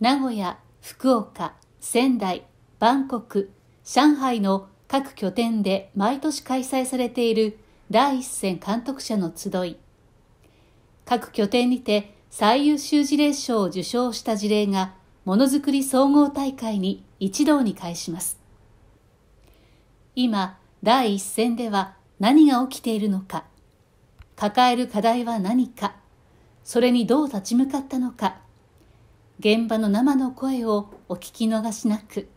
名古屋、福岡、仙台、バンコク、上海の各拠点で毎年開催されている第一線監督者の集い。各拠点にて最優秀事例賞を受賞した事例がものづくり総合大会に一堂に会します。今、第一線では何が起きているのか、抱える課題は何か、それにどう立ち向かったのか、現場の生の声をお聞き逃しなく。